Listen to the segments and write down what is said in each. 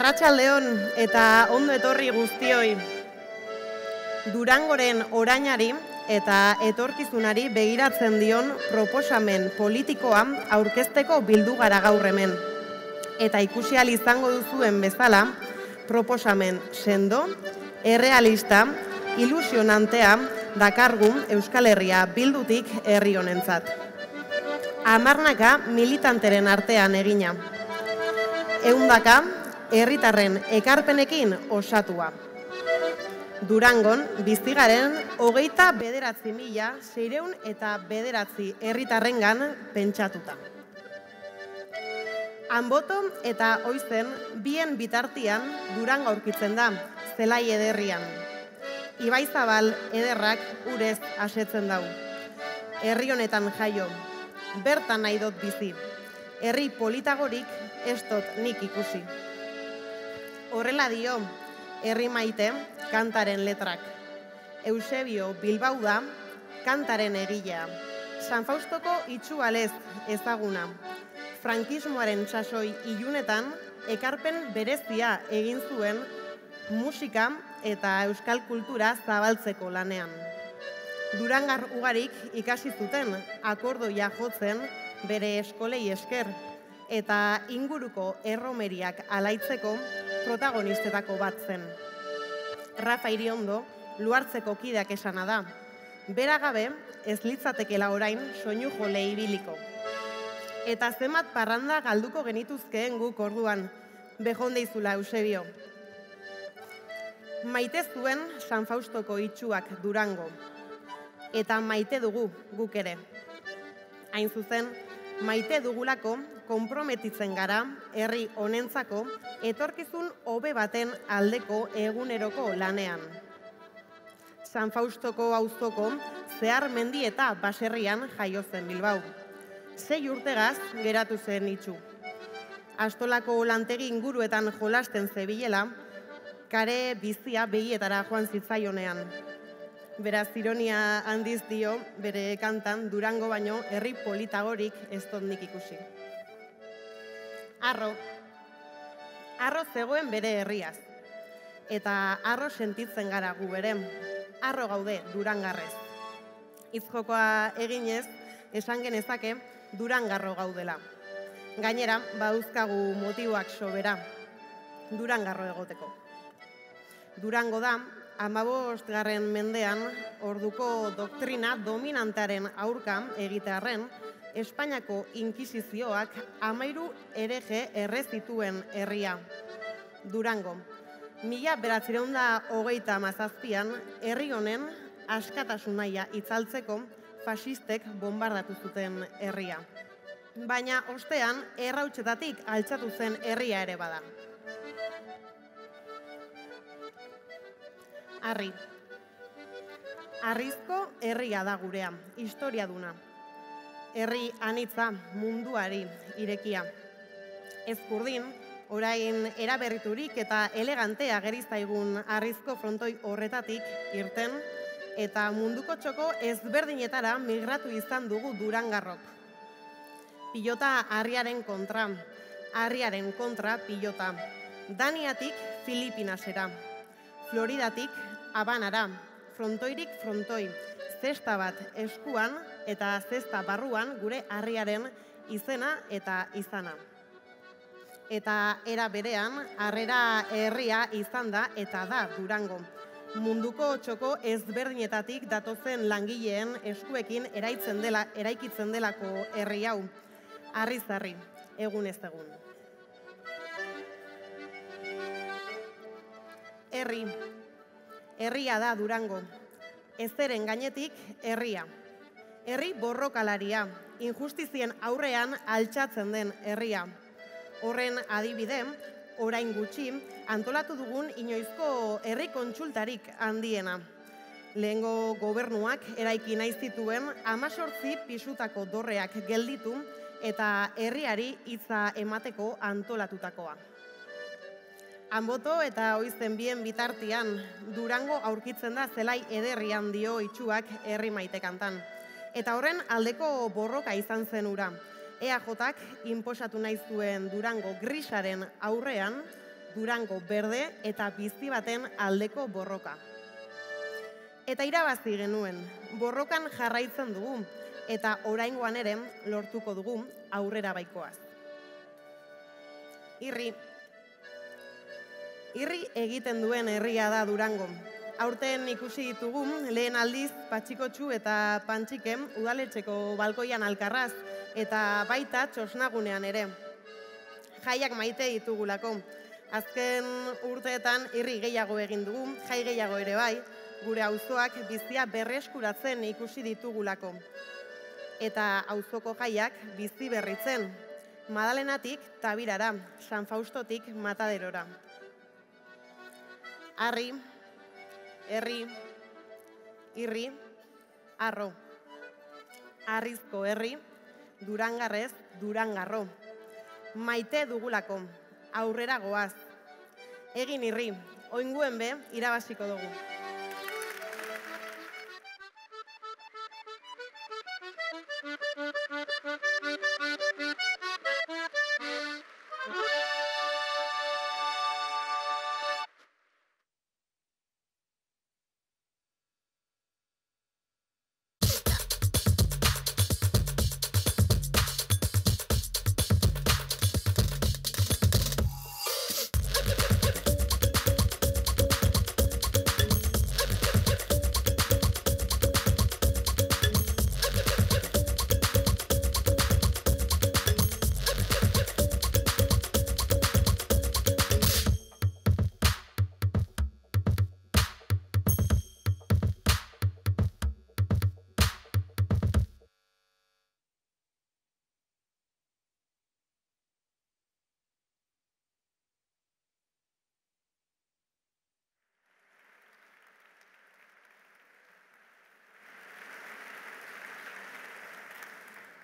Arratxaldeon eta ondo etorri guztioi. Durangoren orainari eta etorkizunari begiratzen dion proposamen politikoa aurkezteko bildu gara gaurremen. hemen. Eta ikusi izango duzuen bezala, proposamen sendo, errealista, ilusionantea, dakargun Euskal Herria bildutik herri honentzat. Amarnaka militanteren artean egina. Eundaka, herritarren ekarpenekin osatua. Durangon, biztigaren, hogeita bederatzi mila, seireun eta bederatzi herritarrengan pentsatuta. Anboto eta oizen, bien bitartian Durango aurkitzen da, zelai ederrian. Ibaizabal ederrak urez asetzen dau. Herri honetan jaio, bertan nahi dut bizi. Herri politagorik ez dut nik ikusi. Horrela dio, herri maite, kantaren letrak. Eusebio Bilbau da, kantaren egilea. San Faustoko itxu ezaguna. Frankismoaren txasoi ilunetan, ekarpen berezia egin zuen musika eta euskal kultura zabaltzeko lanean. Durangar ugarik ikasi zuten akordo jotzen bere eskolei esker eta inguruko erromeriak alaitzeko protagonistetako bat zen. Rafa Iriondo, luartzeko kideak esana da, bera gabe ez litzatekela orain soinu jole ibiliko. Eta zemat parranda galduko genituzkeen guk orduan, behonde izula Eusebio. Maite zuen San Faustoko itxuak durango, eta maite dugu guk ere. Hain zuzen, maite dugulako, konprometitzen gara, herri honentzako, etorkizun hobe baten aldeko eguneroko lanean. San Faustoko auzoko zehar mendi eta baserrian jaio zen Bilbao. Sei urtegaz geratu zen itxu. Astolako lantegi inguruetan jolasten zebilela, kare bizia behietara joan zitzaionean beraz ironia handiz dio bere kantan durango baino herri politagorik ez dut nik ikusi. Arro. Arro zegoen bere herriaz. Eta arro sentitzen gara gu beren. Arro gaude durangarrez. Izkokoa egin ez, esan genezake durangarro gaudela. Gainera, baduzkagu motiboak sobera durangarro egoteko. Durango da, Amabost garren mendean, orduko doktrina dominantaren aurka egitearen, Espainiako inkisizioak amairu erege errezituen herria. Durango, mila beratzireunda hogeita mazazpian, herri honen askatasunaia itzaltzeko fasistek bombardatu zuten herria. Baina, ostean, errautxetatik altxatu zen herria ere bada. harri. Arrizko herria da gurea, historia duna. Herri anitza munduari irekia. Ez orain eraberriturik eta elegantea geriztaigun arrizko frontoi horretatik irten, eta munduko txoko ezberdinetara migratu izan dugu durangarrok. Pilota harriaren kontra, harriaren kontra pilota. Daniatik Filipinasera, Floridatik abanara, frontoirik frontoi, zesta bat eskuan eta zesta barruan gure harriaren izena eta izana. Eta era berean, harrera herria izan da eta da durango. Munduko txoko ezberdinetatik datozen langileen eskuekin eraitzen dela, eraikitzen delako herri hau. Arrizarri, egun ez egun. Herri, herria da Durango. Ezeren gainetik herria. Herri borrokalaria, injustizien aurrean altxatzen den herria. Horren adibide, orain gutxi antolatu dugun inoizko herri kontsultarik handiena. Lehengo gobernuak eraiki nahi zituen 18 pisutako dorreak gelditu eta herriari hitza emateko antolatutakoa. Anboto eta oizten bien bitartian, Durango aurkitzen da zelai ederrian dio itxuak herri maite kantan. Eta horren aldeko borroka izan zen ura. EAJak inposatu naiz zuen Durango grisaren aurrean, Durango berde eta bizi baten aldeko borroka. Eta irabazi genuen, borrokan jarraitzen dugu, eta oraingoan ere lortuko dugu aurrera baikoaz. Irri, Irri egiten duen herria da Durango. Aurten ikusi ditugun lehen aldiz patxikotxu eta pantxiken udaletxeko balkoian alkarraz eta baita txosnagunean ere. Jaiak maite ditugulako. Azken urteetan irri gehiago egin dugu, jai gehiago ere bai, gure auzoak bizia berreskuratzen ikusi ditugulako. Eta auzoko jaiak bizi berritzen. Madalenatik tabirara, San Faustotik mataderora. Arri, herri, irri, arro. Arrizko herri, durangarrez, durangarro. Maite dugulako, aurrera goaz. Egin irri, oinguen be, irabaziko dugu.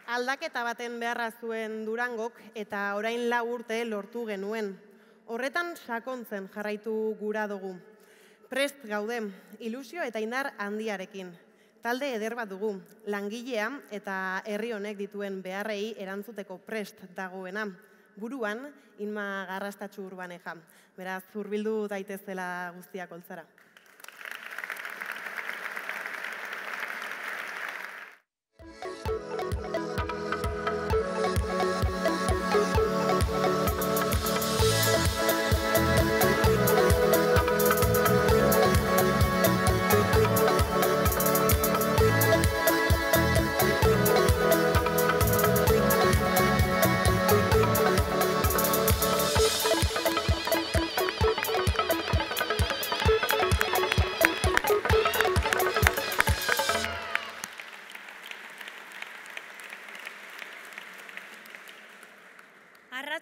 aldaketa baten beharra zuen Durangok eta orain la urte lortu genuen. Horretan sakontzen jarraitu gura dugu. Prest gaude, ilusio eta indar handiarekin. Talde eder bat dugu, langilean eta herri honek dituen beharrei erantzuteko prest dagoena. Guruan, inma garrastatxu urbaneja. Beraz, zurbildu daitezela guztiak oltzara.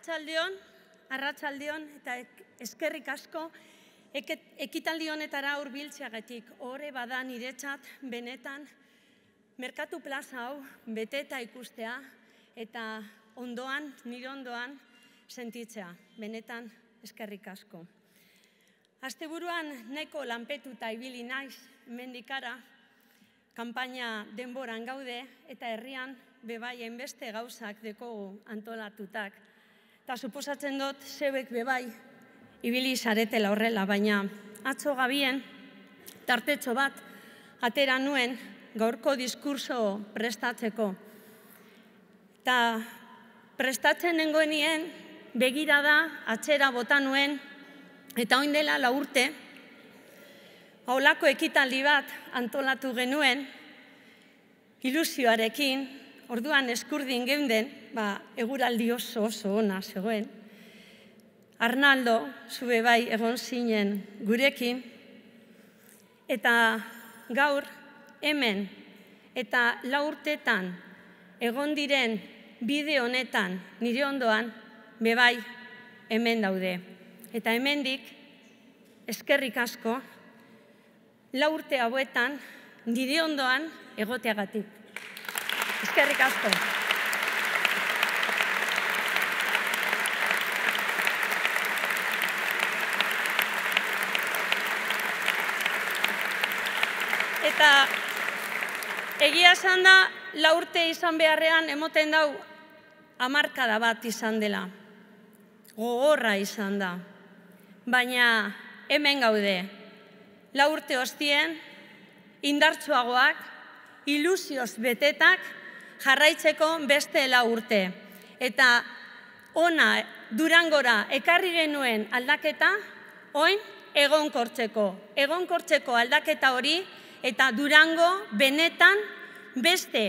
Arratxaldion arratsaldeon eta eskerrik asko ekitaldi honetara hurbiltzeagatik ore badan niretzat benetan merkatu plaza hau beteta ikustea eta ondoan nire ondoan sentitzea benetan eskerrik asko Asteburuan neko lanpetuta ibili naiz mendikara kanpaina denboran gaude eta herrian bebaien beste gauzak deko antolatutak. Eta suposatzen dut, zebek bebai, ibili zaretela horrela, baina atzo gabien, tartetxo bat, atera nuen gaurko diskurso prestatzeko. Eta prestatzen nengoenien, begira da, atzera bota nuen, eta oindela laurte, haulako ekitaldi bat antolatu genuen, ilusioarekin, orduan eskurdin geunden, ba, eguraldi oso oso ona zegoen. Arnaldo, zube bai, egon zinen gurekin. Eta gaur, hemen, eta laurtetan, egon diren bide honetan, nire ondoan, bebai, hemen daude. Eta hemendik, eskerrik asko, laurte hauetan, nire ondoan, egoteagatik. Eskerrik asko. Eta egia esan da, laurte izan beharrean emoten dau amarkada bat izan dela. Gogorra izan da. Baina hemen gaude, laurte hostien, indartsuagoak, ilusioz betetak, jarraitzeko beste la urte. Eta ona durangora ekarri genuen aldaketa, oin egonkortzeko. Egonkortzeko aldaketa hori eta durango benetan beste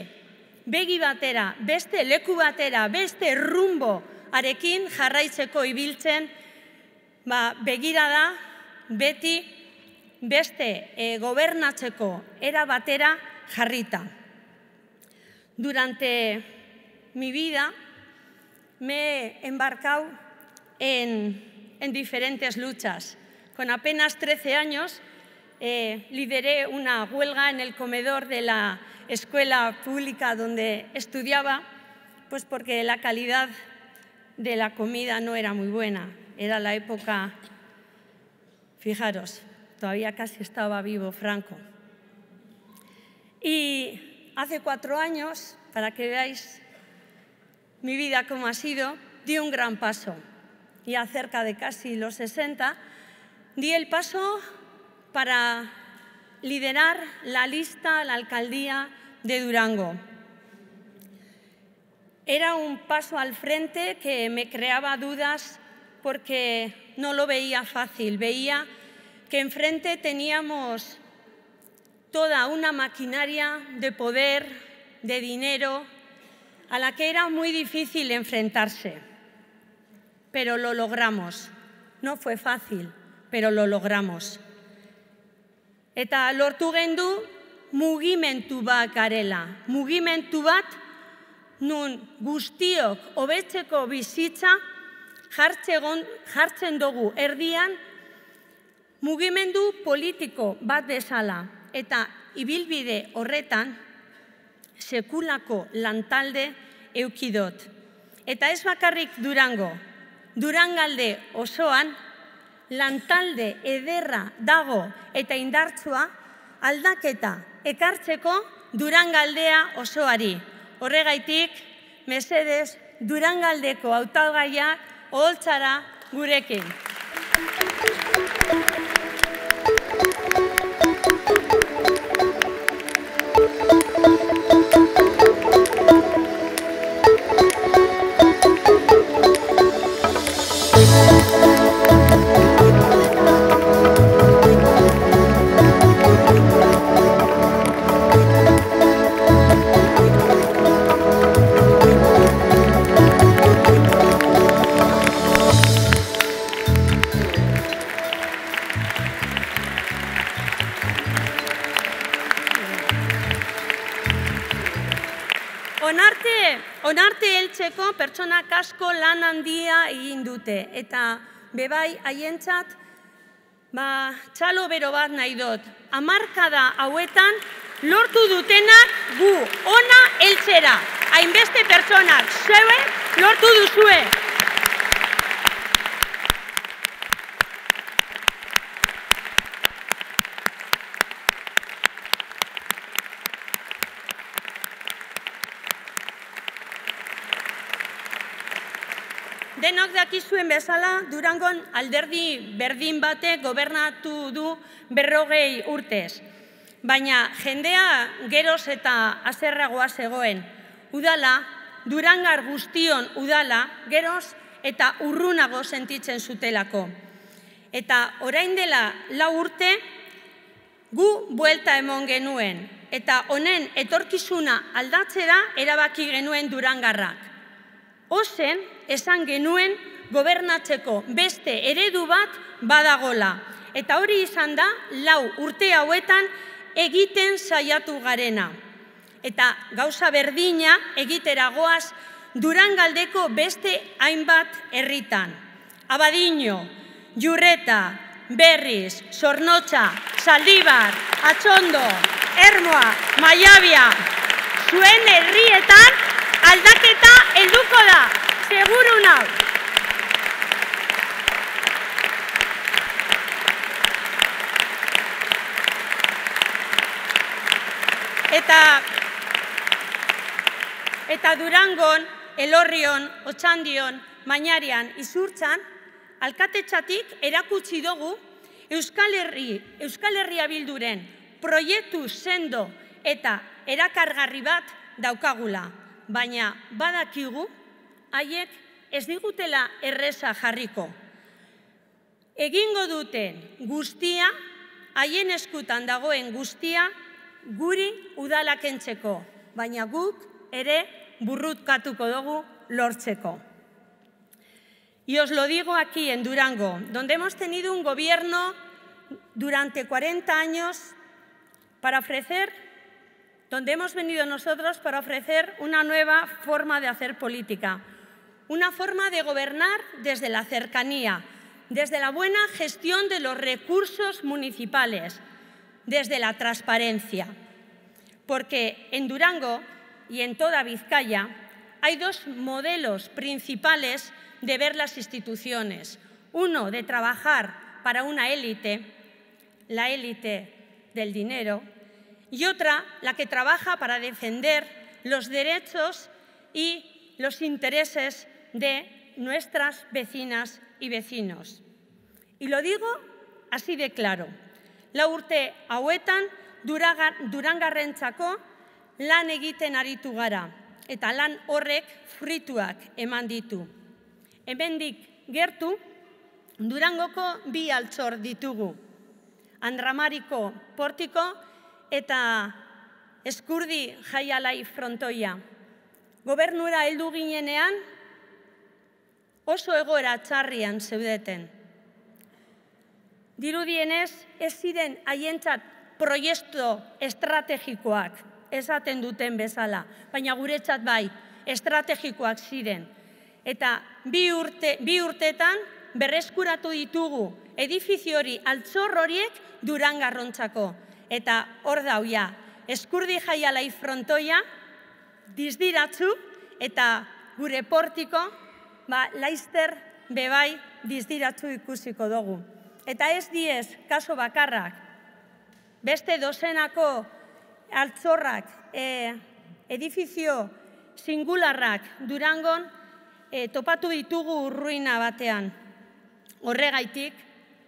begi batera, beste leku batera, beste rumbo arekin jarraitzeko ibiltzen ba, begira da beti beste e, gobernatzeko era batera jarrita. Durante mi vida me he embarcado en, diferentes luchas. Con apenas 13 años eh, lideré una huelga en el comedor de la escuela pública donde estudiaba, pues porque la calidad de la comida no era muy buena. Era la época, fijaros, todavía casi estaba vivo Franco. Y hace cuatro años, para que veáis mi vida como ha sido, di un gran paso. Y cerca de casi los 60, di el paso para liderar la lista a la alcaldía de Durango. Era un paso al frente que me creaba dudas porque no lo veía fácil. Veía que enfrente teníamos toda una maquinaria de poder, de dinero, a la que era muy difícil enfrentarse. Pero lo logramos. No fue fácil, pero lo logramos. Eta lortu gendu mugimentu bat garela. Mugimentu bat nun guztiok hobetzeko bizitza jartzen dugu erdian mugimendu politiko bat bezala. Eta ibilbide horretan, sekulako lantalde eukidot. Eta ez bakarrik durango, durangalde osoan, lantalde ederra dago eta indartsua aldaketa ekartzeko durangaldea osoari. Horregaitik, mesedez, durangaldeko autaugaiak oltzara gurekin. kasko lan handia egin dute. Eta, bebai, haientzat, ba, txalo bero bat nahi dut. Amarkada hauetan, lortu dutenak gu ona eltsera. Hainbeste pertsonak, zeue, lortu duzue. zuen bezala, Durangon alderdi berdin bate gobernatu du berrogei urtez. Baina jendea geroz eta azerragoa zegoen udala, Durangar guztion udala geroz eta urrunago sentitzen zutelako. Eta orain dela lau urte gu buelta emon genuen. Eta honen etorkizuna aldatzera erabaki genuen Durangarrak. Ozen, esan genuen gobernatzeko beste eredu bat badagola. Eta hori izan da, lau urte hauetan egiten saiatu garena. Eta gauza berdina egiteragoaz durangaldeko beste hainbat herritan. Abadino, Jurreta, Berriz, Sornotxa, Zaldibar, Atxondo, Ermoa, Maiabia, zuen herrietan aldaketa helduko da, seguru nau. Eta, eta Durangon, Elorrion, Otxandion, Mainarian, Izurtzan, alkatetxatik erakutsi dugu Euskal, Herri, Euskal Herria Bilduren proiektu sendo eta erakargarri bat daukagula. Baina badakigu, haiek ez digutela erresa jarriko. Egingo duten guztia, haien eskutan dagoen guztia, guri udala ere burrutkatuko dugu lortzeko. Y os lo digo aquí en Durango, donde hemos tenido un gobierno durante 40 años para ofrecer, donde hemos venido nosotros para ofrecer una nueva forma de hacer política, una forma de gobernar desde la cercanía, desde la buena gestión de los recursos municipales, desde la transparencia, porque en Durango y en toda Vizcaya hay dos modelos principales de ver las instituciones. Uno, de trabajar para una élite, la élite del dinero, y otra, la que trabaja para defender los derechos y los intereses de nuestras vecinas y vecinos. Y lo digo así de claro. La urte hauetan durangarrentzako lan egiten aritu gara eta lan horrek frituak eman ditu. Hemendik gertu Durangoko bi altzor ditugu. Andramariko portiko eta Eskurdi Jaialai frontoia. Gobernura heldu ginenean oso egoera txarrian zeudeten. Dirudienez, ez ziren haientzat proiektu estrategikoak esaten duten bezala, baina guretzat bai, estrategikoak ziren. Eta bi, urte, bi urteetan berreskuratu ditugu hori altzor horiek durangarrontzako. Eta hor dauia, eskurdi jaialai frontoia, dizdiratzu, eta gure portiko, ba, laizter bebai dizdiratzu ikusiko dugu. Eta ez diez, kaso bakarrak, beste dozenako altzorrak, e, edifizio singularrak durangon e, topatu ditugu urruina batean. Horregaitik,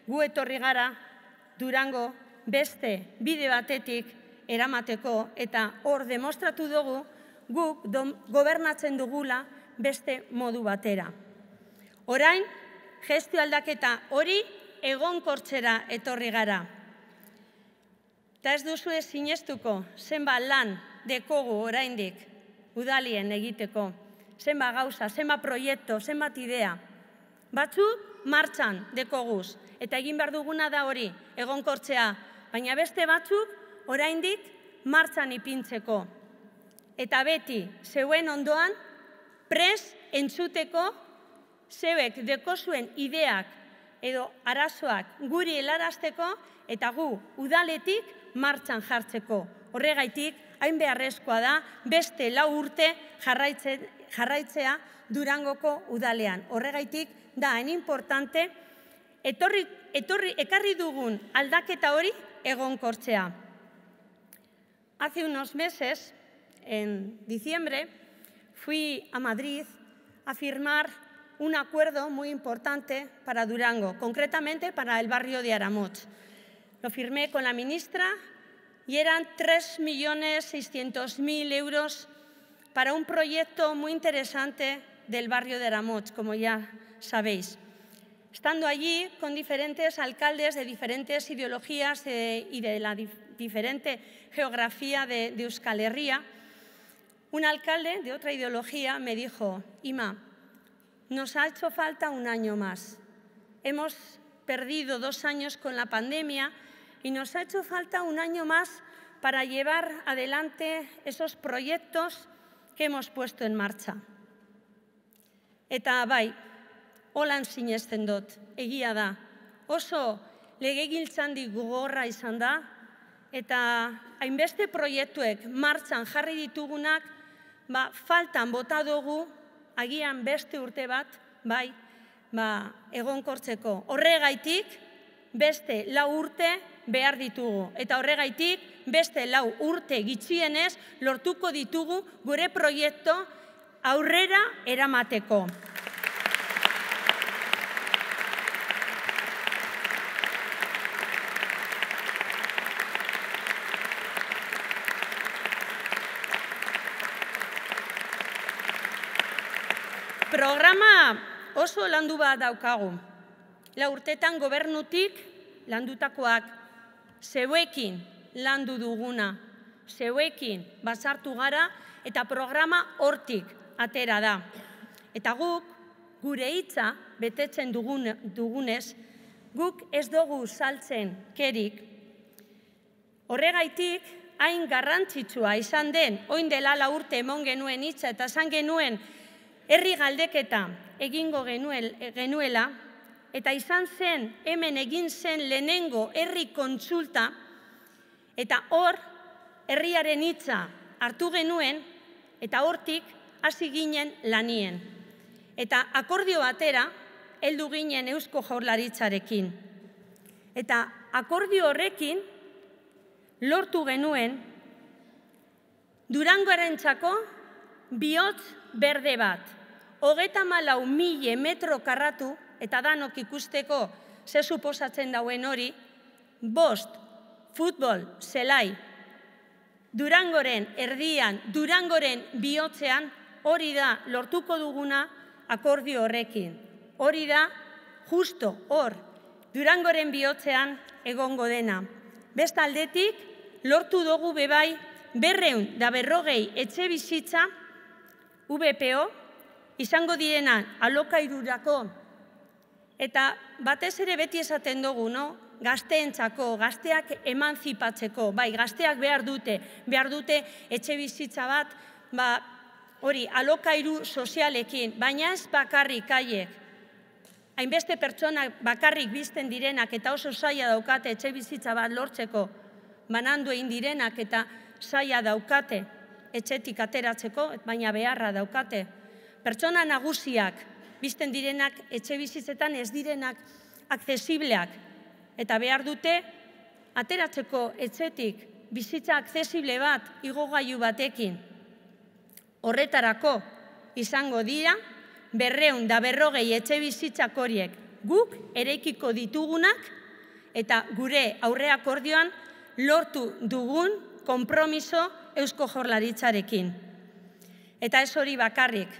gu etorri gara durango beste bide batetik eramateko eta hor demostratu dugu guk gobernatzen dugula beste modu batera. Orain, gestio aldaketa hori egonkortzera etorri gara. Ta ez duzu ez sinestuko, zenba lan dekogu oraindik udalien egiteko. Zenba gauza, zenba proiektu, zenbat idea. Batzu martxan dekoguz, eta egin behar duguna da hori, egonkortzea. Baina beste batzuk, oraindik martxan ipintzeko. Eta beti, zeuen ondoan, pres entzuteko, zeuek dekozuen ideak edo arazoak guri helarazteko eta gu udaletik martxan jartzeko. Horregaitik, hain beharrezkoa da beste lau urte jarraitzea durangoko udalean. Horregaitik, da, hain importante, etorri, etorri, ekarri dugun aldaketa hori egonkortzea. Hace unos meses, en diciembre, fui a Madrid a firmar un acuerdo muy importante para Durango, concretamente para el barrio de Aramot. Lo firmé con la ministra y eran 3.600.000 euros para un proyecto muy interesante del barrio de Aramot, como ya sabéis. Estando allí con diferentes alcaldes de diferentes ideologías y de la diferente geografía de, Euskal Herria, un alcalde de otra ideología me dijo, Ima, Nos ha hecho falta un año más. Hemos perdido dos años con la pandemia y nos ha hecho falta un año más para llevar adelante esos proyectos que hemos puesto en marcha. Eta bai, holan sinesten dot, egia da. Oso lege giltzan gugorra izan da, eta hainbeste proiektuek martxan jarri ditugunak, ba, faltan bota dugu agian beste urte bat, bai, ba, egonkortzeko. Horregaitik, beste lau urte behar ditugu. Eta horregaitik, beste lau urte gitzienez lortuko ditugu gure proiektu aurrera eramateko. programa oso landu bat daukagu. La urtetan gobernutik landutakoak zeuekin landu duguna, zeuekin basartu gara eta programa hortik atera da. Eta guk, gure hitza betetzen dugun, dugunez, guk ez dugu saltzen kerik. Horregaitik, hain garrantzitsua izan den, oin dela la emon genuen hitza eta esan genuen Herri galdeketa egingo genuel, genuela eta izan zen hemen egin zen lehenengo herri kontsulta eta hor herriaren hitza hartu genuen eta hortik hasi ginen lanien. Eta akordio batera heldu ginen Eusko Jaurlaritzarekin. Eta akordio horrekin lortu genuen Durangoarentzako bihotz berde bat hogeita malau metro karratu, eta danok ikusteko ze suposatzen dauen hori, bost, futbol, zelai, durangoren erdian, durangoren bihotzean, hori da lortuko duguna akordio horrekin. Hori da, justo hor, durangoren bihotzean egongo dena. Best aldetik, lortu dugu bebai, berreun da berrogei etxe bizitza, VPO, izango diena alokairurako eta batez ere beti esaten dugu, no? Gazteentzako, gazteak emanzipatzeko, bai, gazteak behar dute, behar dute etxe bizitza bat, ba, hori, alokairu sozialekin, baina ez bakarrik haiek. Hainbeste pertsona bakarrik bizten direnak eta oso saia daukate etxe bizitza bat lortzeko, banandu egin direnak eta saia daukate etxetik ateratzeko, baina beharra daukate pertsona nagusiak, bizten direnak, etxe bizitzetan ez direnak, akzesibleak, eta behar dute, ateratzeko etxetik, bizitza akzesible bat, igogaiu batekin. Horretarako, izango dira, berreun da berrogei etxe bizitzak horiek guk ereikiko ditugunak eta gure aurreak ordioan lortu dugun konpromiso eusko jorlaritzarekin. Eta ez hori bakarrik,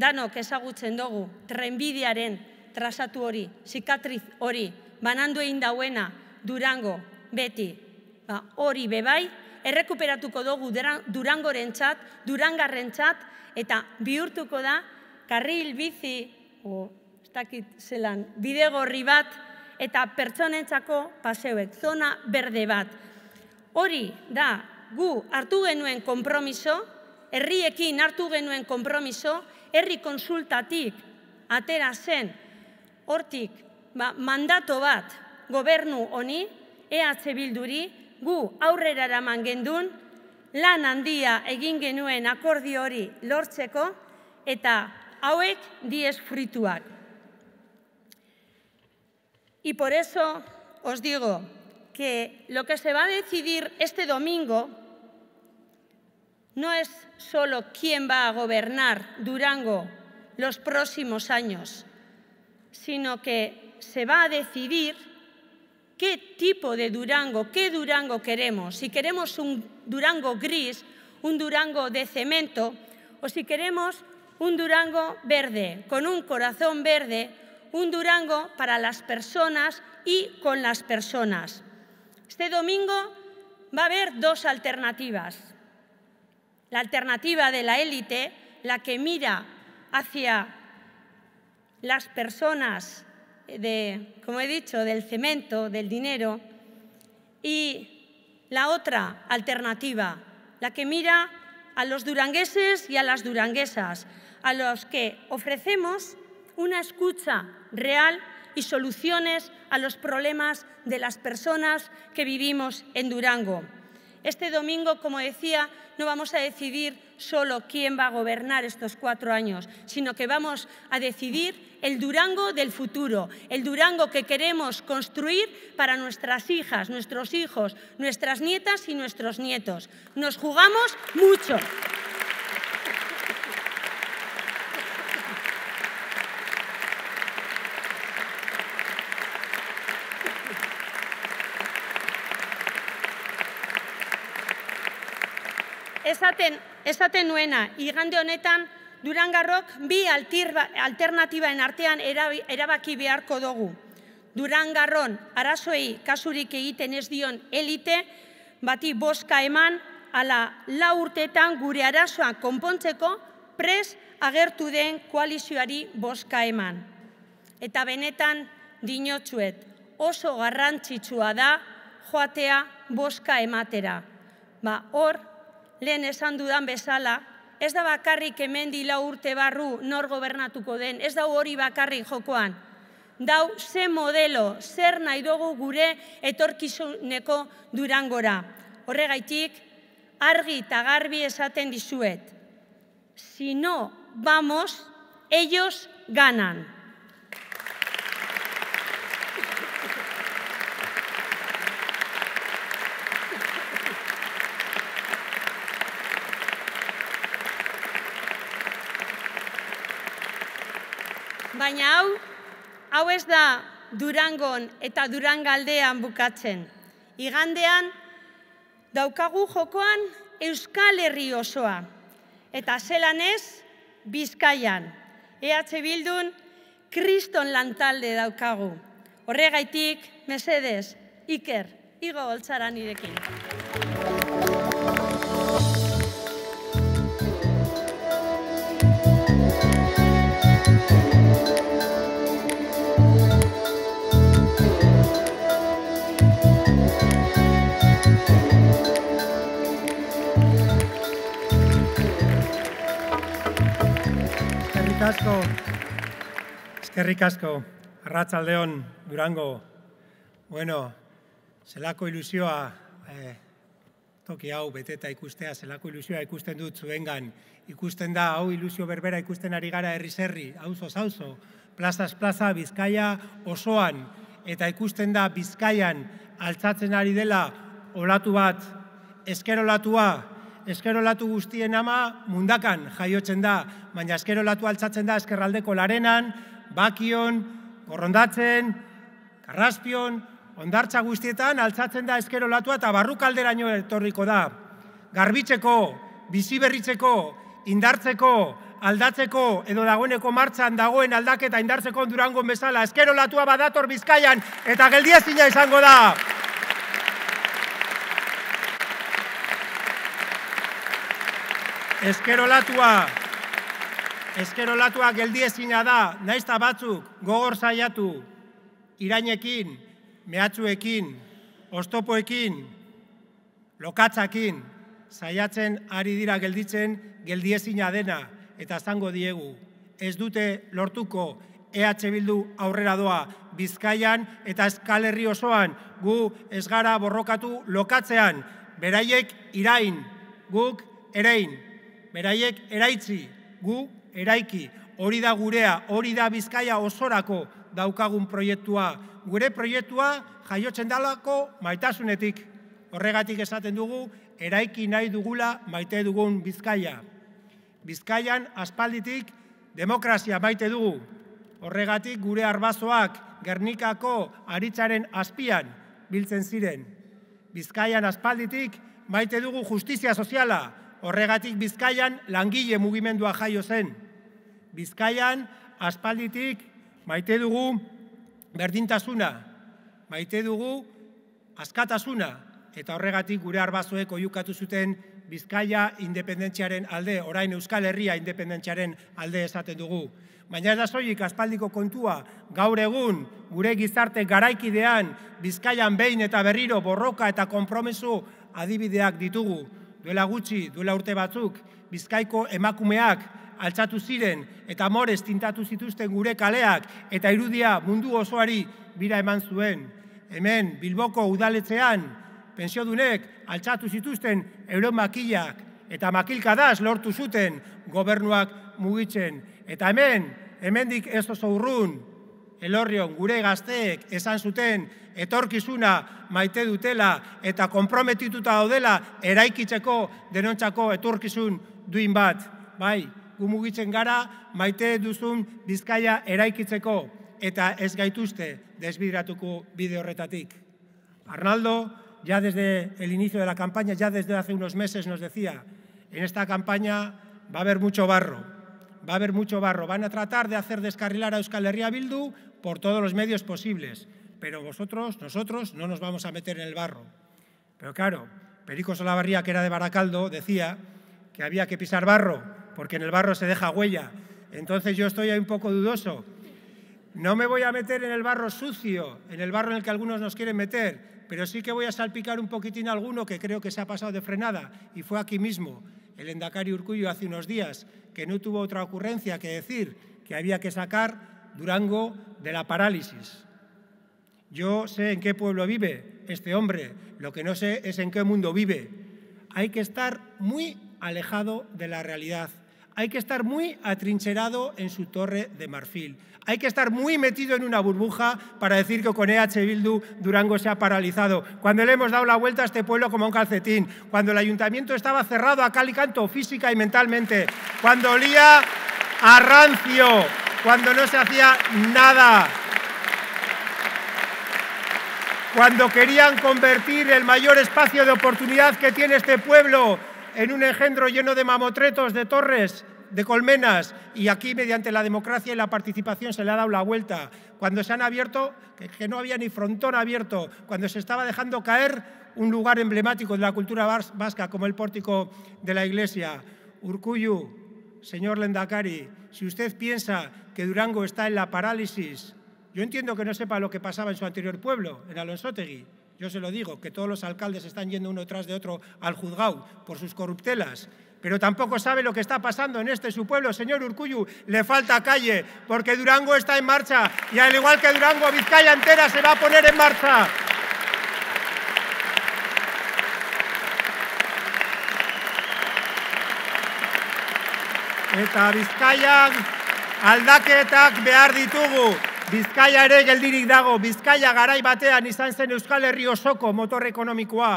danok ezagutzen dugu trenbidearen trasatu hori, sikatriz hori, banandu egin dauena, durango, beti, ba, hori bebai, errekuperatuko dugu durangoren txat, durangarren txat, eta bihurtuko da, karril bizi, o, ez dakit zelan, bide bat, eta pertsonentzako paseoek, zona berde bat. Hori da, gu hartu genuen kompromiso, herriekin hartu genuen kompromiso, herri konsultatik atera zen hortik ba, mandato bat gobernu honi, EH Bilduri, gu aurrera eraman gendun, lan handia egin genuen akordio hori lortzeko, eta hauek diez frituak. Y por eso os digo que lo que se va a decidir este domingo, no es solo quién va a gobernar Durango los próximos años, sino que se va a decidir qué tipo de Durango, qué Durango queremos. Si queremos un Durango gris, un Durango de cemento, o si queremos un Durango verde, con un corazón verde, un Durango para las personas y con las personas. Este domingo va a haber dos alternativas la alternativa de la élite, la que mira hacia las personas como he dicho, del cemento, del dinero, y la otra alternativa, la que mira a los durangueses y a las duranguesas, a los que ofrecemos una escucha real y soluciones a los problemas de las personas que vivimos en Durango. Este domingo, como decía, no vamos a decidir solo quién va a gobernar estos cuatro años, sino que vamos a decidir el Durango del futuro, el Durango que queremos construir para nuestras hijas, nuestros hijos, nuestras nietas y nuestros nietos. Nos jugamos mucho. esaten, esaten nuena, igande honetan, Durangarrok bi alternatibaen artean erabaki beharko dugu. Durangarron arazoei kasurik egiten ez dion elite, bati boska eman, ala la urtetan gure arazoa konpontzeko pres agertu den koalizioari boska eman. Eta benetan dinotsuet, oso garrantzitsua da joatea boska ematera. Ba, hor, lehen esan dudan bezala, ez da bakarrik hemendi lau urte barru nor gobernatuko den, ez da hori bakarrik jokoan. Dau ze modelo, zer nahi dugu gure etorkizuneko durangora. Horregaitik, argi eta garbi esaten dizuet. Si no, vamos, ellos ganan. Baina hau, hau ez da Durangon eta Durangaldean bukatzen. Igandean, daukagu jokoan Euskal Herri osoa, eta zelan ez, Bizkaian. EH bildun, kriston lantalde daukagu. Horregaitik, mesedez, iker, igo holtzaran irekin. asko. Eskerrik asko. Arratsaldeon Durango. Bueno, zelako ilusioa eh, toki hau beteta ikustea, zelako ilusioa ikusten dut zuengan. Ikusten da, hau ilusio berbera ikusten ari gara herri-zerri, auzo zauzo, plazas plaza, bizkaia osoan. Eta ikusten da, bizkaian altzatzen ari dela olatu bat, esker eskerolatu guztien ama mundakan jaiotzen da, baina eskerolatu altzatzen da eskerraldeko larenan, bakion, korrondatzen, karraspion, ondartza guztietan altzatzen da eskerolatu eta barru alderaino etorriko da. Garbitzeko, bizi indartzeko, aldatzeko edo dagoeneko martxan, dagoen aldaketa indartzeko durango bezala eskerolatua badator bizkaian eta geldia zina izango da. eskerolatua, eskerolatua geldiezina da, naiz batzuk gogor zaiatu irainekin, mehatzuekin, ostopoekin, lokatzakin, saiatzen ari dira gelditzen geldiezina dena eta zango diegu. Ez dute lortuko EH Bildu aurrera doa Bizkaian eta eskalerri osoan gu ez gara borrokatu lokatzean, beraiek irain, guk erein beraiek eraitzi, gu eraiki, hori da gurea, hori da bizkaia osorako daukagun proiektua. Gure proiektua jaiotzen dalako maitasunetik. Horregatik esaten dugu, eraiki nahi dugula maite dugun bizkaia. Bizkaian aspalditik demokrazia maite dugu. Horregatik gure arbazoak Gernikako aritzaren azpian biltzen ziren. Bizkaian aspalditik maite dugu justizia soziala, Horregatik Bizkaian langile mugimendua jaio zen. Bizkaian aspalditik maite dugu berdintasuna, maite dugu askatasuna eta horregatik gure arbazoek oiukatu zuten Bizkaia independentziaren alde, orain Euskal Herria independentziaren alde esaten dugu. Baina ez da soilik aspaldiko kontua gaur egun gure gizarte garaikidean Bizkaian behin eta berriro borroka eta konpromiso adibideak ditugu duela gutxi, duela urte batzuk, bizkaiko emakumeak altzatu ziren eta morez tintatu zituzten gure kaleak eta irudia mundu osoari bira eman zuen. Hemen, Bilboko udaletzean, pensiodunek altzatu zituzten euro makilak eta makilkadas lortu zuten gobernuak mugitzen. Eta hemen, hemendik ez oso urrun, elorrion gure gazteek esan zuten etorkizuna maite dutela eta komprometituta daudela eraikitzeko denontzako etorkizun duin bat. Bai, gumugitzen gara maite duzun bizkaia eraikitzeko eta ez gaituzte desbidratuko bide horretatik. Arnaldo, ya desde el inicio de la campaña, ya desde hace unos meses nos decía, en esta campaña va a haber mucho barro. Va a haber mucho barro. Van a tratar de hacer descarrilar a Euskal Herria Bildu por todos los medios posibles, pero vosotros, nosotros, no nos vamos a meter en el barro. Pero claro, Perico Solavarría, que era de Baracaldo, decía que había que pisar barro, porque en el barro se deja huella. Entonces yo estoy ahí un poco dudoso. No me voy a meter en el barro sucio, en el barro en el que algunos nos quieren meter, pero sí que voy a salpicar un poquitín a alguno que creo que se ha pasado de frenada, y fue aquí mismo, el Endacari Urcullo hace unos días, que no tuvo otra ocurrencia que decir que había que sacar Durango de la parálisis. Yo sé en qué pueblo vive este hombre, lo que no sé es en qué mundo vive. Hay que estar muy alejado de la realidad, hay que estar muy atrincherado en su torre de marfil, hay que estar muy metido en una burbuja para decir que con EH Bildu Durango se ha paralizado, cuando le hemos dado la vuelta a este pueblo como a un calcetín, cuando el ayuntamiento estaba cerrado a cal y canto física y mentalmente, cuando olía a rancio, cuando no se hacía nada, cuando querían convertir el mayor espacio de oportunidad que tiene este pueblo en un engendro lleno de mamotretos, de torres, de colmenas, y aquí mediante la democracia y la participación se le ha dado la vuelta, cuando se han abierto, que, no había ni frontón abierto, cuando se estaba dejando caer un lugar emblemático de la cultura vasca como el pórtico de la iglesia. Urcuyu, señor Lendakari, si usted piensa que Durango está en la parálisis. Yo entiendo que no sepa lo que pasaba en su anterior pueblo, en Alonsotegui. Yo se lo digo, que todos los alcaldes están yendo uno tras de otro al juzgado por sus corruptelas. Pero tampoco sabe lo que está pasando en este su pueblo. Señor Urcuyu, le falta calle, porque Durango está en marcha. Y al igual que Durango, Vizcaya entera se va a poner en marcha. Eta Vizcaya aldaketak behar ditugu. Bizkaia ere geldirik dago, Bizkaia garai batean izan zen Euskal Herri osoko motor ekonomikoa,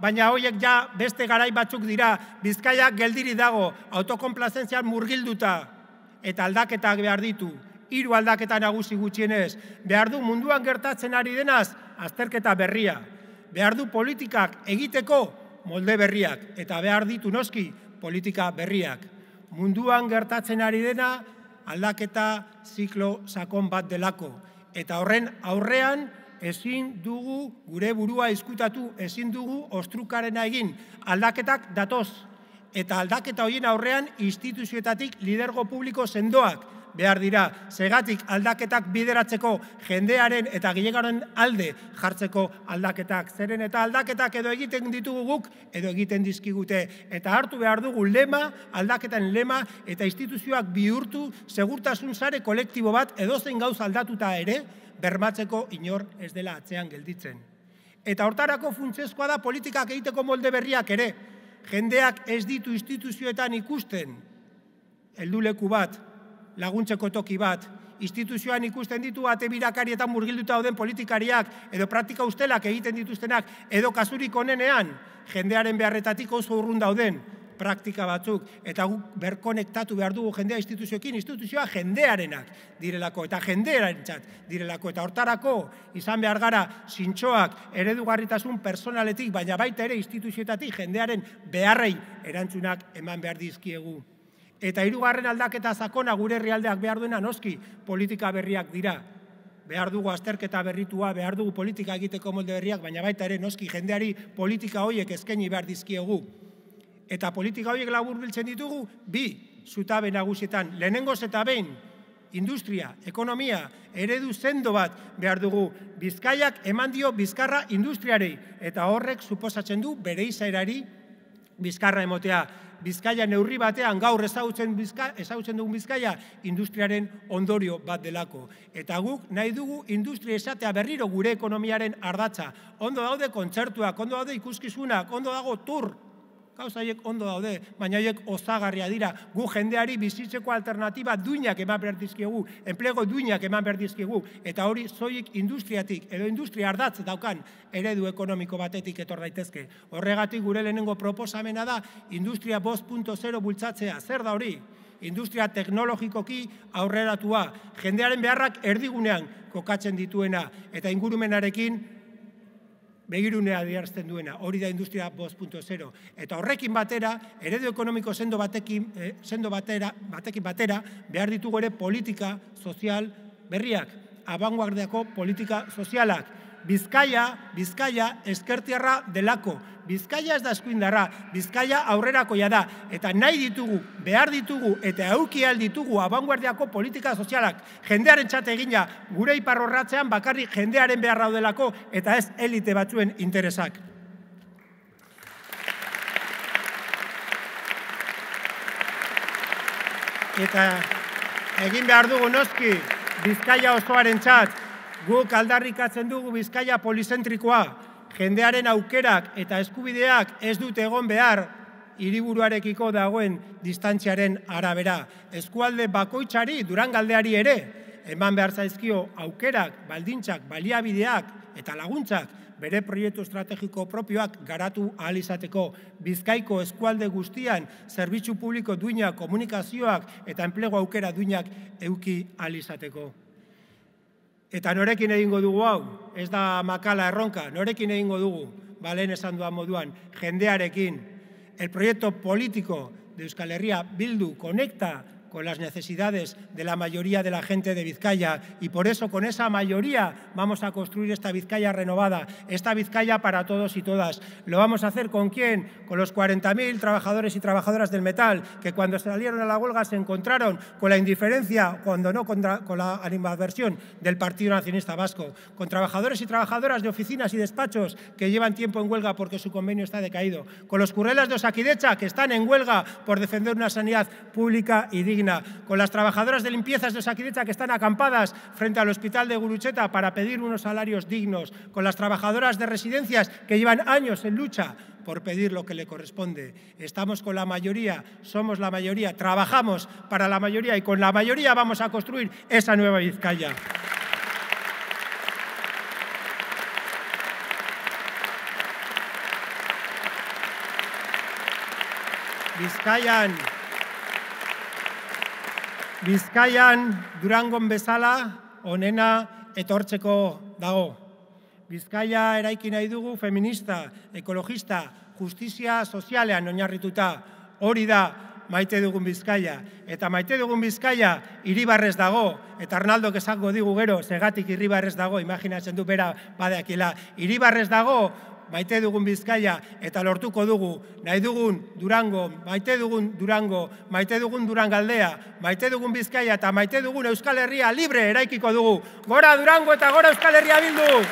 baina hoiek ja beste garai batzuk dira, Bizkaia geldiri dago, autokonplazentzian murgilduta, eta aldaketak behar ditu, hiru aldaketa nagusi gutxienez, behar du munduan gertatzen ari denaz, azterketa berria, behar du politikak egiteko molde berriak, eta behar ditu noski politika berriak. Munduan gertatzen ari dena, aldaketa ziklo sakon bat delako. Eta horren aurrean ezin dugu gure burua izkutatu, ezin dugu ostrukarena egin. Aldaketak datoz. Eta aldaketa horien aurrean instituzioetatik lidergo publiko sendoak behar dira, segatik aldaketak bideratzeko jendearen eta gilegaren alde jartzeko aldaketak, zeren eta aldaketak edo egiten ditugu guk, edo egiten dizkigute, eta hartu behar dugu lema, aldaketan lema, eta instituzioak bihurtu segurtasun zare kolektibo bat edozen gauz aldatuta ere, bermatzeko inor ez dela atzean gelditzen. Eta hortarako funtsezkoa da politikak egiteko molde berriak ere, jendeak ez ditu instituzioetan ikusten, helduleku bat, laguntzeko toki bat. Instituzioan ikusten ditu ate birakari eta murgilduta dauden politikariak edo praktika ustelak egiten dituztenak edo kasurik onenean jendearen beharretatik oso urrun dauden praktika batzuk eta guk berkonektatu behar dugu jendea instituzioekin instituzioa jendearenak direlako eta jendearentzat direlako eta hortarako izan behar gara sintxoak eredugarritasun personaletik baina baita ere instituzioetatik jendearen beharrei erantzunak eman behar dizkiegu. Eta hirugarren aldaketa sakona gure herrialdeak behar duena noski politika berriak dira. Behar dugu azterketa berritua, behar dugu politika egiteko molde berriak, baina baita ere noski jendeari politika hoiek eskaini behar dizkiegu. Eta politika hoiek laburbiltzen ditugu, bi, zutabe nagusietan, lehenengo eta behin, industria, ekonomia, eredu zendo bat behar dugu, bizkaiak eman dio bizkarra industriarei, eta horrek suposatzen du bere izairari bizkarra emotea. Bizkaia neurri batean gaur ezagutzen bizka, ezagutzen dugun Bizkaia industriaren ondorio bat delako eta guk nahi dugu industria esatea berriro gure ekonomiaren ardatza. Ondo daude kontzertuak, ondo daude ikuskizunak, ondo dago tur gauza ondo daude, baina haiek osagarria dira. Gu jendeari bizitzeko alternatiba duinak eman behar dizkigu, enplego duinak eman behar dizkigu, eta hori zoik industriatik, edo industria ardatz daukan eredu ekonomiko batetik etor daitezke. Horregatik gure lehenengo proposamena da, industria 2.0 bultzatzea, zer da hori? industria teknologikoki aurreratua, jendearen beharrak erdigunean kokatzen dituena, eta ingurumenarekin begirunea diarazten duena, hori da industria 2.0. Eta horrekin batera, eredu ekonomiko sendo batekin, eh, batera, batekin batera, behar ditugu ere politika sozial berriak, abanguardeako politika sozialak. Bizkaia, Bizkaia eskertiarra delako. Bizkaia ez da eskuindarra, Bizkaia aurrerakoia da. Eta nahi ditugu, behar ditugu, eta auki ditugu abanguardiako politika sozialak. Jendearen txate egina, gure iparrorratzean bakarri jendearen behar raudelako, eta ez elite batzuen interesak. Eta egin behar dugu noski, Bizkaia osoaren txat, Guk kaldarrikatzen dugu Bizkaia polizentrikoa. Jendearen aukerak eta eskubideak ez dut egon behar iriburuarekiko dagoen distantziaren arabera. Eskualde bakoitzari, Durangaldeari ere, eman behar zaizkio aukerak, baldintzak, baliabideak eta laguntzak bere proiektu estrategiko propioak garatu ahal izateko Bizkaiko eskualde guztian zerbitzu publiko duina komunikazioak eta enplego aukera duinak euki ahal izateko. Eta norekin egingo dugu hau, ez da makala erronka, norekin egingo dugu, balen esan duan moduan, jendearekin, el proiektu politiko de Euskal Herria Bildu konekta con las necesidades de la mayoría de la gente de Vizcaya y por eso con esa mayoría vamos a construir esta Vizcaya renovada, esta Vizcaya para todos y todas. ¿Lo vamos a hacer con quién? Con los 40.000 trabajadores y trabajadoras del metal que cuando salieron a la huelga se encontraron con la indiferencia, cuando no con la animadversión del Partido Nacionalista Vasco, con trabajadores y trabajadoras de oficinas y despachos que llevan tiempo en huelga porque su convenio está decaído, con los currelas de Osaquidecha que están en huelga por defender una sanidad pública y digna con las trabajadoras de limpiezas de Osakidecha que están acampadas frente al hospital de Gurucheta para pedir unos salarios dignos, con las trabajadoras de residencias que llevan años en lucha por pedir lo que le corresponde. Estamos con la mayoría, somos la mayoría, trabajamos para la mayoría y con la mayoría vamos a construir esa nueva Vizcaya. Vizcayan. Bizkaian Durangon bezala onena etortzeko dago. Bizkaia eraiki nahi dugu feminista, ekologista, justizia sozialean oinarrituta. Hori da maite dugun Bizkaia. Eta maite dugun Bizkaia iribarrez dago. Eta Arnaldok esango digu gero, segatik iribarrez dago, imaginatzen du bera badeakila. Iribarrez dago, maite dugun Bizkaia eta lortuko dugu nahi dugun Durango, maite dugun Durango, maite dugun Durangaldea, maite dugun Bizkaia eta maite dugun Euskal Herria libre eraikiko dugu. Gora Durango eta gora Euskal Herria bildu!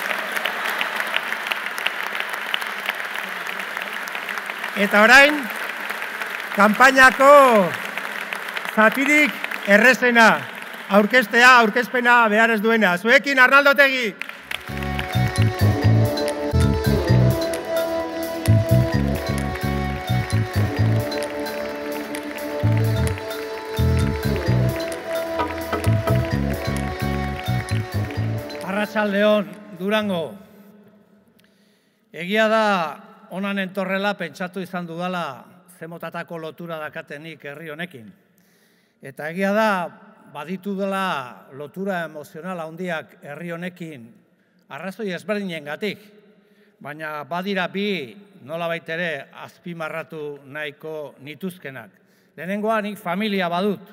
Eta orain, kampainako zatirik errezena, aurkestea, aurkezpena behar ez duena. Zuekin, Arnaldo Tegi! Arratxaldeon, Durango. Egia da, onan entorrela pentsatu izan dudala zemotatako lotura dakatenik herri honekin. Eta egia da, baditu dela lotura emozionala handiak herri honekin arrazoi ezberdinen gatik. Baina badira bi nola baitere azpimarratu nahiko nituzkenak. Lehenengoa nik familia badut.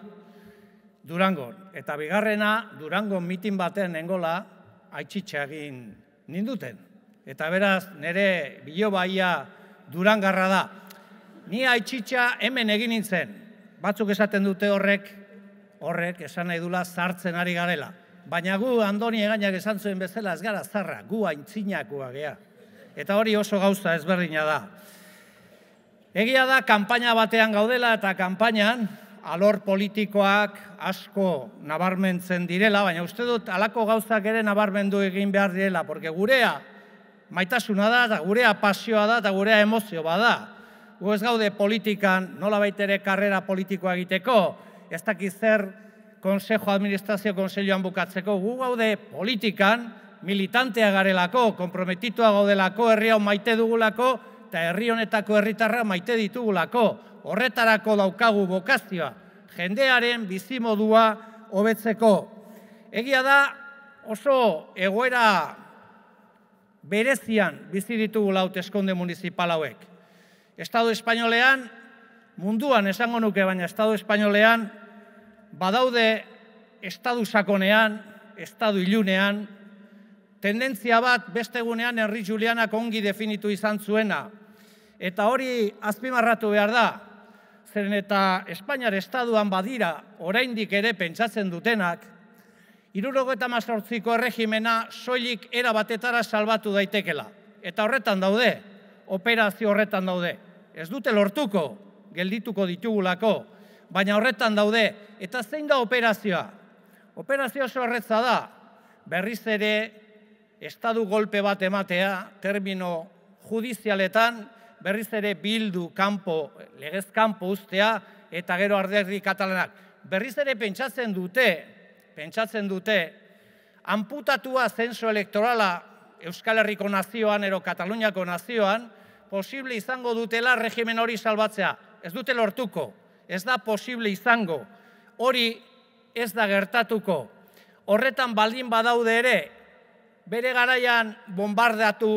Durango, eta bigarrena, Durango mitin baten engola, aitsitxe egin ninduten. Eta beraz, nire bilo baia durangarra da. Ni aitsitxa hemen egin nintzen. Batzuk esaten dute horrek, horrek esan nahi dula zartzen ari garela. Baina gu andoni eganak esan zuen bezala ez gara zarra, gu aintzinakua gea. Eta hori oso gauza ezberdina da. Egia da, kanpaina batean gaudela eta kanpainan, alor politikoak asko nabarmentzen direla, baina uste dut alako gauzak ere nabarmendu egin behar direla, porque gurea maitasuna da, eta gurea pasioa da, eta gurea emozio bada. Gu ez gaude politikan nola baitere karrera politikoa egiteko, ez dakiz zer Konsejo Administrazio Konselioan bukatzeko, gu gaude politikan militantea garelako, komprometitua gaudelako, herria maite dugulako, eta herri honetako herritarra maite ditugulako horretarako daukagu bokazioa, jendearen bizimodua hobetzeko. Egia da, oso egoera berezian bizi ditugu laut eskonde municipal hauek. Estado Espainolean, munduan esango nuke, baina Estado Espainolean, badaude Estadu sakonean, Estadu ilunean, tendentzia bat beste egunean Henri Julianak ongi definitu izan zuena. Eta hori azpimarratu behar da, zeren eta Espainiar estaduan badira oraindik ere pentsatzen dutenak, irurogo eta mazortziko erregimena soilik era batetara salbatu daitekela. Eta horretan daude, operazio horretan daude. Ez dute lortuko, geldituko ditugulako, baina horretan daude. Eta zein da operazioa? Operazio oso horretza da, berriz ere, estadu golpe bat ematea, termino judizialetan, berriz ere bildu kanpo legez kanpo ustea eta gero arderri katalanak berriz ere pentsatzen dute pentsatzen dute anputatua zenso elektorala Euskal Herriko nazioan ero Kataluniako nazioan posible izango dutela regimen hori salbatzea ez dute lortuko ez da posible izango hori ez da gertatuko horretan baldin badaude ere bere garaian bombardatu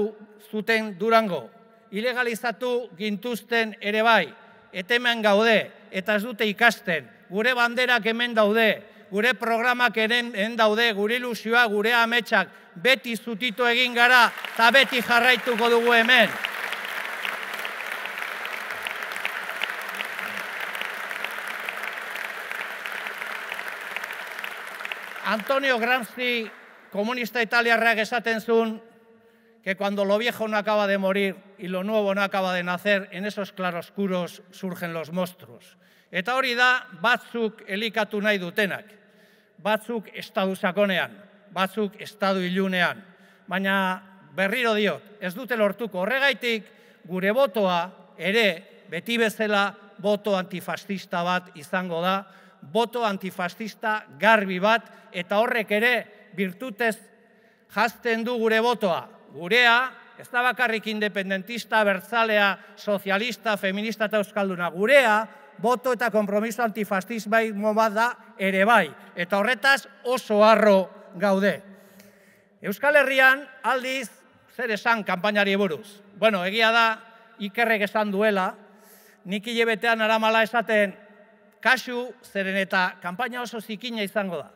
zuten Durango, ilegalizatu gintuzten ere bai. etemen gaude, eta ez dute ikasten. Gure banderak hemen daude, gure programak hemen daude, gure ilusioa, gure ametsak, beti zutitu egin gara, eta beti jarraituko dugu hemen. Antonio Gramsci, komunista italiarrak esaten zuen, que cuando lo viejo no acaba de morir y lo nuevo no acaba de nacer, en esos claroscuros surgen los monstruos. Eta hori da, batzuk elikatu nahi dutenak, batzuk estadu sakonean, batzuk estadu ilunean, baina berriro diot, ez dute lortuko horregaitik, gure botoa ere beti bezala boto antifascista bat izango da, boto antifascista garbi bat, eta horrek ere birtutez jazten du gure botoa gurea, ez da bakarrik independentista, bertzalea, sozialista, feminista eta euskalduna, gurea, boto eta kompromiso antifascismai bat da ere bai. Eta horretaz oso harro gaude. Euskal Herrian aldiz zer esan kanpainari buruz. Bueno, egia da, ikerrek esan duela, nik aramala esaten kasu zeren eta kanpaina oso zikina izango da.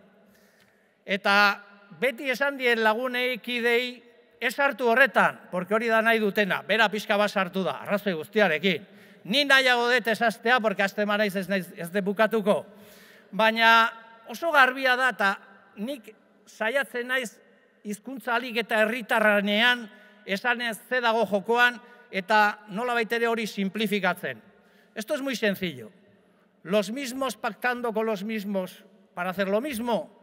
Eta beti esan dien lagunei, kidei, ez hartu horretan, porque hori da nahi dutena, bera pixka bat sartu da, arrazoi guztiarekin. Ni nahiago dut ez porque azte maraiz ez nahi ez de bukatuko. Baina oso garbia da, eta nik saiatzen naiz izkuntza alik eta erritarranean, esan ez zedago jokoan, eta nola baitere hori simplifikatzen. Esto es muy sencillo. Los mismos pactando con los mismos para hacer lo mismo,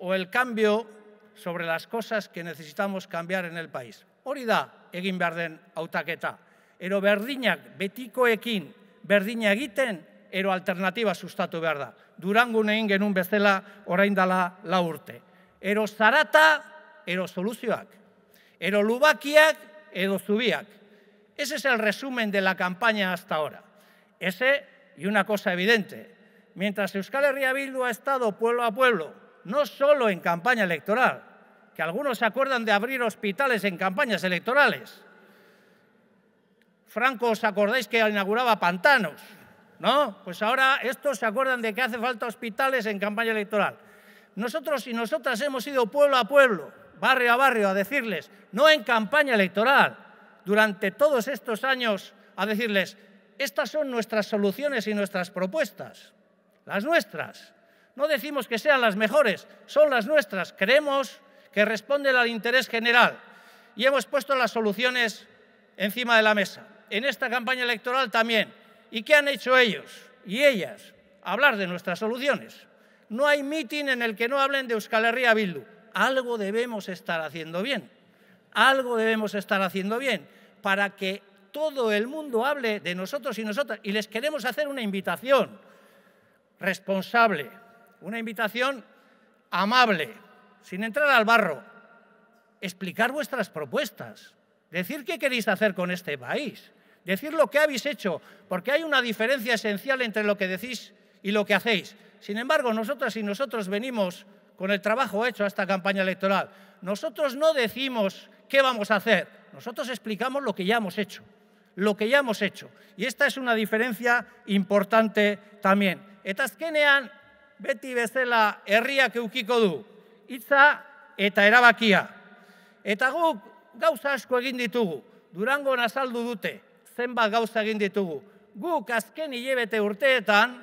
o el cambio, sobre las cosas que necesitamos cambiar en el país. Hori da egin behar den autaketa. Ero berdinak betikoekin berdina egiten, ero alternativa sustatu behar da. Durango negin genun bezala orain dala la urte. Ero zarata, ero soluzioak. Ero lubakiak, edo zubiak. Ese es el resumen de la campaña hasta ahora. Ese, y una cosa evidente, mientras Euskal Herria Bildu ha estado pueblo a pueblo, no solo en campaña electoral, que algunos se acuerdan de abrir hospitales en campañas electorales. Franco, ¿os acordáis que inauguraba pantanos? ¿No? Pues ahora estos se acuerdan de que hace falta hospitales en campaña electoral. Nosotros y nosotras hemos ido pueblo a pueblo, barrio a barrio, a decirles, no en campaña electoral, durante todos estos años, a decirles, estas son nuestras soluciones y nuestras propuestas, las nuestras. No decimos que sean las mejores, son las nuestras. Creemos que responden al interés general. Y hemos puesto las soluciones encima de la mesa. En esta campaña electoral también. ¿Y qué han hecho ellos y ellas? Hablar de nuestras soluciones. No hay mitin en el que no hablen de Euskal Herria Bildu. Algo debemos estar haciendo bien. Algo debemos estar haciendo bien para que todo el mundo hable de nosotros y nosotras. Y les queremos hacer una invitación responsable, una invitación amable, sin entrar al barro, explicar vuestras propuestas, decir qué queréis hacer con este país, decir lo que habéis hecho, porque hay una diferencia esencial entre lo que decís y lo que hacéis. Sin embargo, nosotras y nosotros venimos con el trabajo hecho a esta campaña electoral. Nosotros no decimos qué vamos a hacer, nosotros explicamos lo que ya hemos hecho, lo que ya hemos hecho. Y esta es una diferencia importante también. beti herriak eukiko du, Itza eta erabakia. Eta guk gauza asko egin ditugu. Durango azaldu dute zenbat gauza egin ditugu. Guk azken hilebete urteetan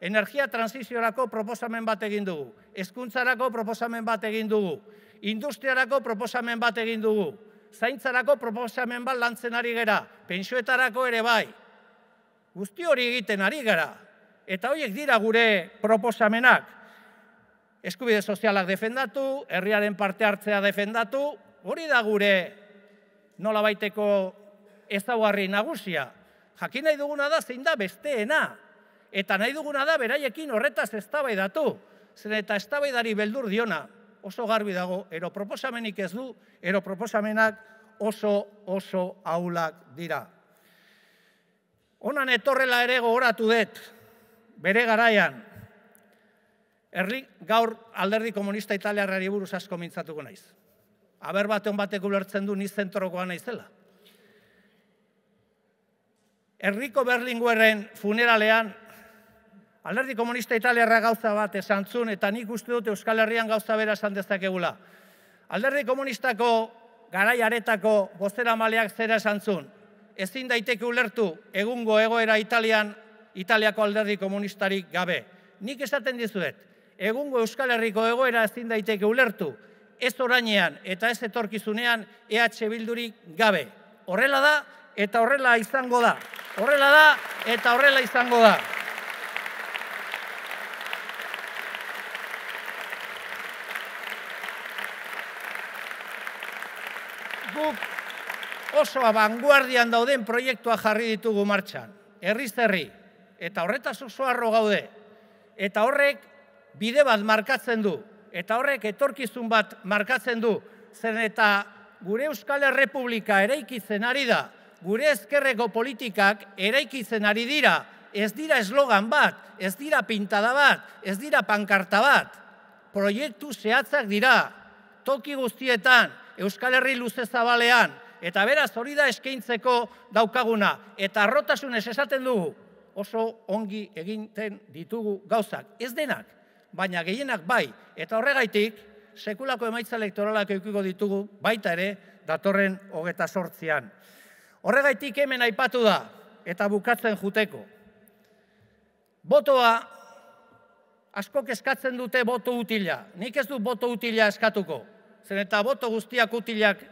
energia transiziorako proposamen bat egin dugu. Hezkuntzarako proposamen bat egin dugu. Industriarako proposamen bat egin dugu. Zaintzarako proposamen bat lantzen ari gara. Pentsuetarako ere bai. Guzti hori egiten ari gara. Eta horiek dira gure proposamenak eskubide sozialak defendatu, herriaren parte hartzea defendatu, hori da gure nola baiteko ezaguarri nagusia. Jakin nahi duguna da zein da besteena, eta nahi duguna da beraiekin horretaz eztabaidatu, zen eta eztabaidari beldur diona, oso garbi dago, ero proposamenik ez du, ero proposamenak oso oso aulak dira. Honan etorrela ere gogoratu dut, bere garaian, Erling, gaur alderdi komunista italiarra buruz asko mintzatuko naiz. Aber bateon batek ulertzen du niz zentrokoa naizela. Erriko Berlingueren funeralean, alderdi komunista italiarra gauza bat esantzun, eta nik uste dute Euskal Herrian gauza bera esan dezakegula. Alderdi komunistako garai aretako maleak zera esantzun, ezin daiteke ulertu egungo egoera italian, italiako alderdi komunistarik gabe. Nik esaten dizuet, egungo Euskal Herriko egoera ezin daiteke ulertu, ez orainean eta ez etorkizunean EH Bildurik gabe. Horrela da eta horrela izango da. Horrela da eta horrela izango da. Guk oso abanguardian dauden proiektua jarri ditugu martxan. Herriz herri eta horretaz oso arro gaude. Eta horrek bide bat markatzen du, eta horrek etorkizun bat markatzen du, zen eta gure Euskal Herrepublika eraikitzen ari da, gure ezkerreko politikak eraikitzen ari dira, ez dira eslogan bat, ez dira pintada bat, ez dira pankarta bat, proiektu zehatzak dira, toki guztietan, Euskal Herri luze zabalean, eta beraz hori da eskaintzeko daukaguna, eta arrotasunez esaten dugu, oso ongi eginten ditugu gauzak, ez denak, baina gehienak bai, eta horregaitik, sekulako emaitza elektoralak eukiko ditugu, baita ere, datorren hogeta sortzian. Horregaitik hemen aipatu da, eta bukatzen juteko. Botoa, asko eskatzen dute boto utila. Nik ez du boto utila eskatuko, zen eta boto guztiak utilak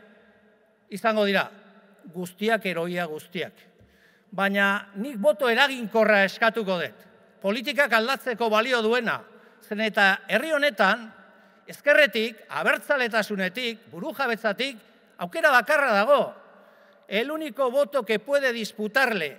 izango dira. Guztiak eroia guztiak. Baina nik boto eraginkorra eskatuko dut. Politikak aldatzeko balio duena, herri honetan, ezkerretik, abertzaletasunetik, burujabetzatik, aukera bakarra dago. El único voto que puede disputarle,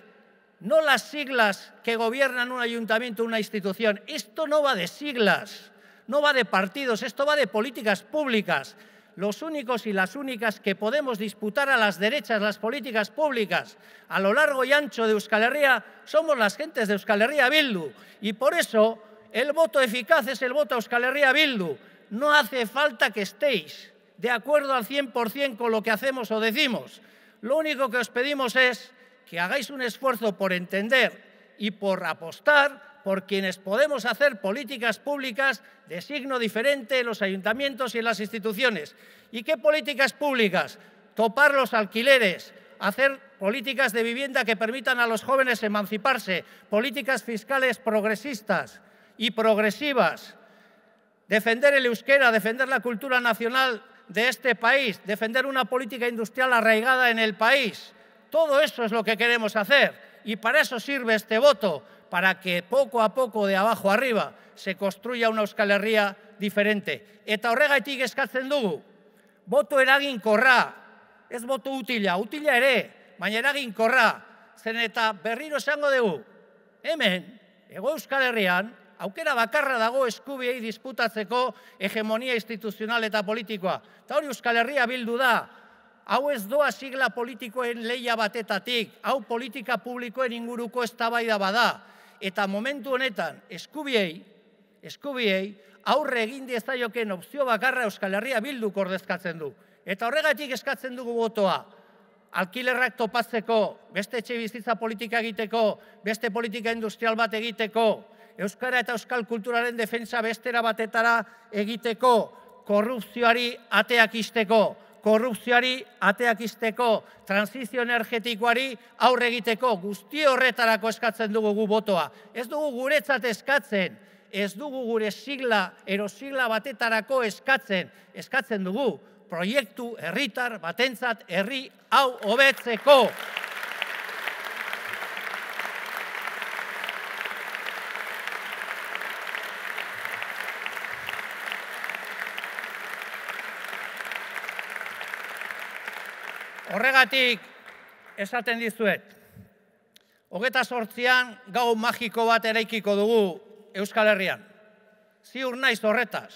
no las siglas que gobiernan un ayuntamiento, una institución. Esto no va de siglas, no va de partidos, esto va de políticas públicas. Los únicos y las únicas que podemos disputar a las derechas las políticas públicas a lo largo y ancho de Euskal Herria somos las gentes de Euskal Herria Bildu. Y por eso el voto eficaz es el voto a Euskal Herria Bildu. No hace falta que estéis de acuerdo al 100% con lo que hacemos o decimos. Lo único que os pedimos es que hagáis un esfuerzo por entender y por apostar por quienes podemos hacer políticas públicas de signo diferente en los ayuntamientos y en las instituciones. ¿Y qué políticas públicas? Topar los alquileres, hacer políticas de vivienda que permitan a los jóvenes emanciparse, políticas fiscales progresistas, y progresivas. Defender el euskera, defender la cultura nacional de este país, defender una política industrial arraigada en el país. Todo eso es lo que queremos hacer y para eso sirve este voto, para que poco a poco, de abajo arriba, se construya una Euskal Herria diferente. Eta horrega etik eskatzen dugu, voto eragin korra, ez voto utila, utila ere, baina eragin korra, zen eta berriro esango dugu, hemen, ego Euskal Herrian, aukera bakarra dago eskubiei disputatzeko hegemonia instituzional eta politikoa. Eta hori Euskal Herria bildu da, hau ez doa sigla politikoen leia batetatik, hau politika publikoen inguruko eztabaida bada. Eta momentu honetan, eskubiei, eskubiei, aurre egin dezaioken opzio bakarra Euskal Herria bildu kordezkatzen du. Eta horregatik eskatzen dugu botoa, alkilerrak topatzeko, beste etxe bizitza politika egiteko, beste politika industrial bat egiteko, Euskara eta Euskal Kulturaren defensa bestera batetara egiteko, korrupzioari ateakisteko, izteko, korrupzioari ateak izteko, transizio energetikoari aurre egiteko, guzti horretarako eskatzen dugu gu botoa. Ez dugu guretzat eskatzen, ez dugu gure sigla, erosigla batetarako eskatzen, eskatzen dugu, proiektu, herritar, batentzat, herri, hau, hobetzeko, Horregatik, esaten dizuet, hogeta sortzian gau magiko bat eraikiko dugu Euskal Herrian. Si naiz horretaz,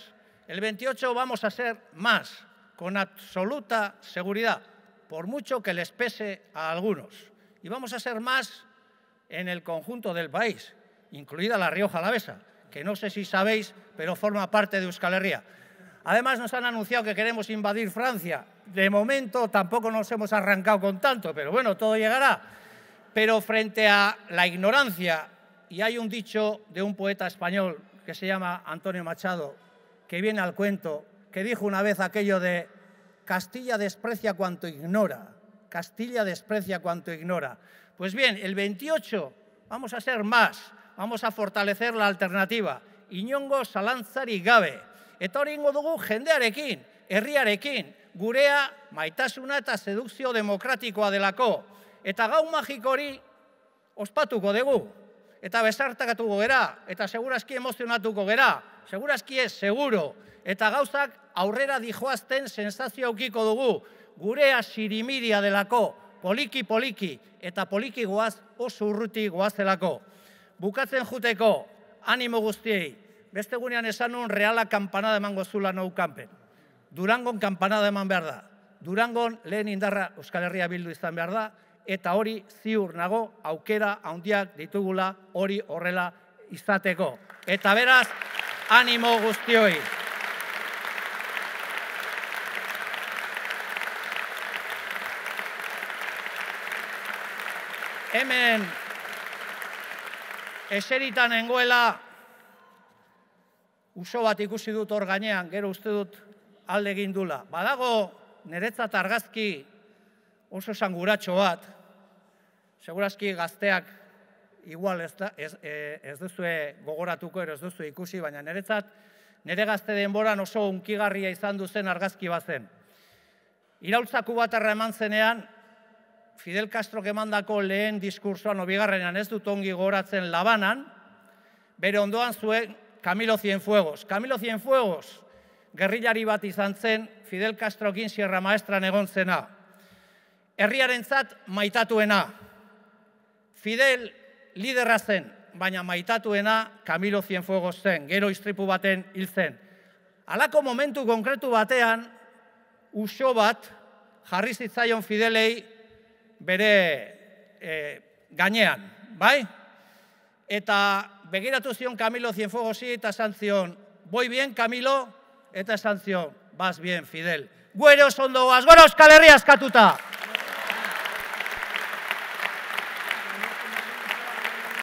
el 28 vamos a ser más, con absoluta seguridad, por mucho que les pese a algunos. Y vamos a ser más en el conjunto del país, incluida la Rioja Alavesa, que no sé si sabéis, pero forma parte de Euskal Herria. Además nos han anunciado que queremos invadir Francia de momento tampoco nos hemos arrancado con tanto, pero bueno, todo llegará. Pero frente a la ignorancia, y hay un dicho de un poeta español que se llama Antonio Machado, que viene al cuento, que dijo una vez aquello de Castilla desprecia cuanto ignora, Castilla desprecia cuanto ignora. Pues bien, el 28 vamos a ser más, vamos a fortalecer la alternativa. Iñongo y gabe, Etoringo dugu jendearekin, herriarekin, gurea maitasuna eta sedukzio demokratikoa delako. Eta gau magik hori ospatuko dugu, eta bezartakatuko gera, eta seguraski emozionatuko gera, seguraski ez, seguro, eta gauzak aurrera dijoazten sensazio aukiko dugu, gurea sirimiria delako, poliki-poliki, eta poliki goaz oso urruti goazelako. Bukatzen juteko, animo guztiei, beste gunean esan reala kampanada emango zula nou kampen. Durangon kanpanada eman behar da. Durangon lehen indarra Euskal Herria bildu izan behar da, eta hori ziur nago aukera handiak ditugula hori horrela izateko. Eta beraz, animo guztioi. Hemen, eseritan engoela, uso bat ikusi dut hor gainean, gero uste dut alde Badago, niretzat argazki oso sanguratxo bat, segurazki gazteak igual ez, da, ez, e, duzue gogoratuko, ero ez duzue ikusi, baina niretzat nire gazte denboran oso unkigarria izan duzen argazki bazen. Iraultzaku bat eman zenean, Fidel Castro kemandako lehen diskursoan, obigarrenan ez dut ongi goratzen labanan, bere ondoan zuen Camilo Cienfuegos. Camilo Cienfuegos, gerrilari bat izan zen Fidel Castrokin Sierra maestran egon zena. Herriarentzat maitatuena. Fidel liderra zen, baina maitatuena Camilo Cienfuego zen, gero istripu baten hil zen. Alako momentu konkretu batean, uso bat jarri zitzaion Fidelei bere eh, gainean, bai? Eta begiratu zion Camilo Cienfuego zi eta zantzion, boi bien Camilo, eta esan zion, bas bien, Fidel. Gueroz ondoaz, gueroz kalerriaz katuta!